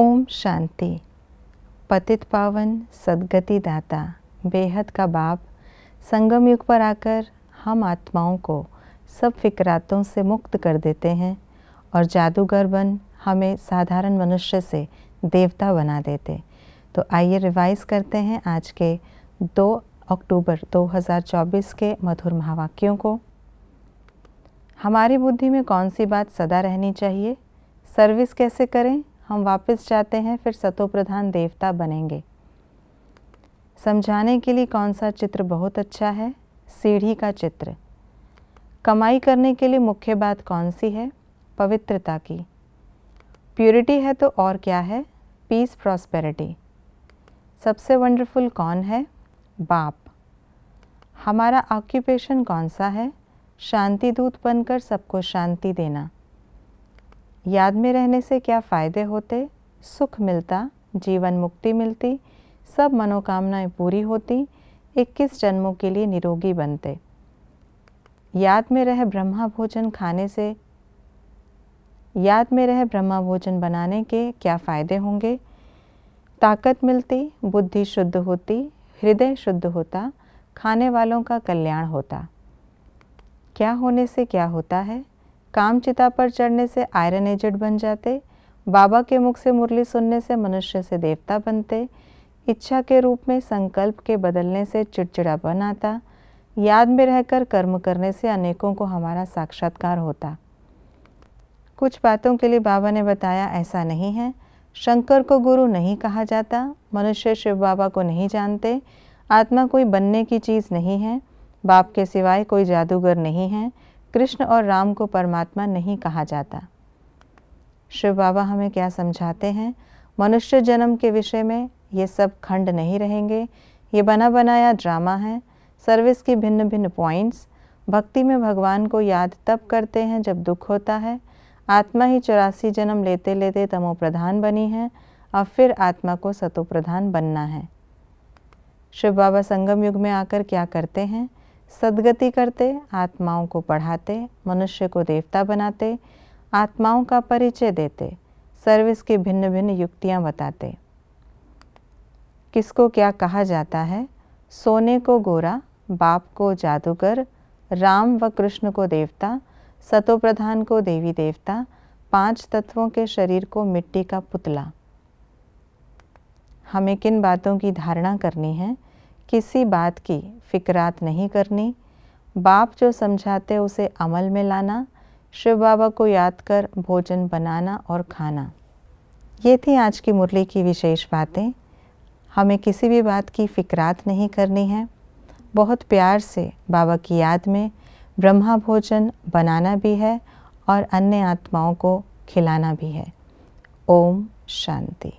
ओम शांति पतित पावन सदगति दाता बेहद का बाप संगम युग पर आकर हम आत्माओं को सब फिक्रातों से मुक्त कर देते हैं और जादूगर बन हमें साधारण मनुष्य से देवता बना देते तो आइए रिवाइज करते हैं आज के 2 अक्टूबर 2024 के मधुर महावाक्यों को हमारी बुद्धि में कौन सी बात सदा रहनी चाहिए सर्विस कैसे करें हम वापस जाते हैं फिर सतोप्रधान देवता बनेंगे समझाने के लिए कौन सा चित्र बहुत अच्छा है सीढ़ी का चित्र कमाई करने के लिए मुख्य बात कौन सी है पवित्रता की प्योरिटी है तो और क्या है पीस प्रॉस्पेरिटी सबसे वंडरफुल कौन है बाप हमारा ऑक्यूपेशन कौन सा है शांति दूत बनकर सबको शांति देना याद में रहने से क्या फ़ायदे होते सुख मिलता जीवन मुक्ति मिलती सब मनोकामनाएं पूरी होती 21 जन्मों के लिए निरोगी बनते याद में रह ब्रह्मा भोजन खाने से याद में रह ब्रह्मा भोजन बनाने के क्या फ़ायदे होंगे ताकत मिलती बुद्धि शुद्ध होती हृदय शुद्ध होता खाने वालों का कल्याण होता क्या होने से क्या होता है काम चिता पर चढ़ने से आयरन एजेड बन जाते बाबा के मुख से मुरली सुनने से मनुष्य से देवता बनते इच्छा के रूप में संकल्प के बदलने से चिड़चिड़ा बन आता याद में रहकर कर्म करने से अनेकों को हमारा साक्षात्कार होता कुछ बातों के लिए बाबा ने बताया ऐसा नहीं है शंकर को गुरु नहीं कहा जाता मनुष्य शिव बाबा को नहीं जानते आत्मा कोई बनने की चीज़ नहीं है बाप के सिवाय कोई जादूगर नहीं है कृष्ण और राम को परमात्मा नहीं कहा जाता शिव बाबा हमें क्या समझाते हैं मनुष्य जन्म के विषय में ये सब खंड नहीं रहेंगे ये बना बनाया ड्रामा है सर्विस की भिन्न भिन्न पॉइंट्स भक्ति में भगवान को याद तब करते हैं जब दुख होता है आत्मा ही चौरासी जन्म लेते लेते तमो प्रधान बनी है और फिर आत्मा को सतो प्रधान बनना है शिव बाबा संगम युग में आकर क्या करते हैं सदगति करते आत्माओं को पढ़ाते मनुष्य को देवता बनाते आत्माओं का परिचय देते सर्विस की भिन्न भिन्न युक्तियाँ बताते किसको क्या कहा जाता है सोने को गोरा बाप को जादूगर राम व कृष्ण को देवता सतोप्रधान को देवी देवता पांच तत्वों के शरीर को मिट्टी का पुतला हमें किन बातों की धारणा करनी है किसी बात की फिक्रात नहीं करनी बाप जो समझाते उसे अमल में लाना शिव बाबा को याद कर भोजन बनाना और खाना ये थी आज की मुरली की विशेष बातें हमें किसी भी बात की फिक्रात नहीं करनी है बहुत प्यार से बाबा की याद में ब्रह्मा भोजन बनाना भी है और अन्य आत्माओं को खिलाना भी है ओम शांति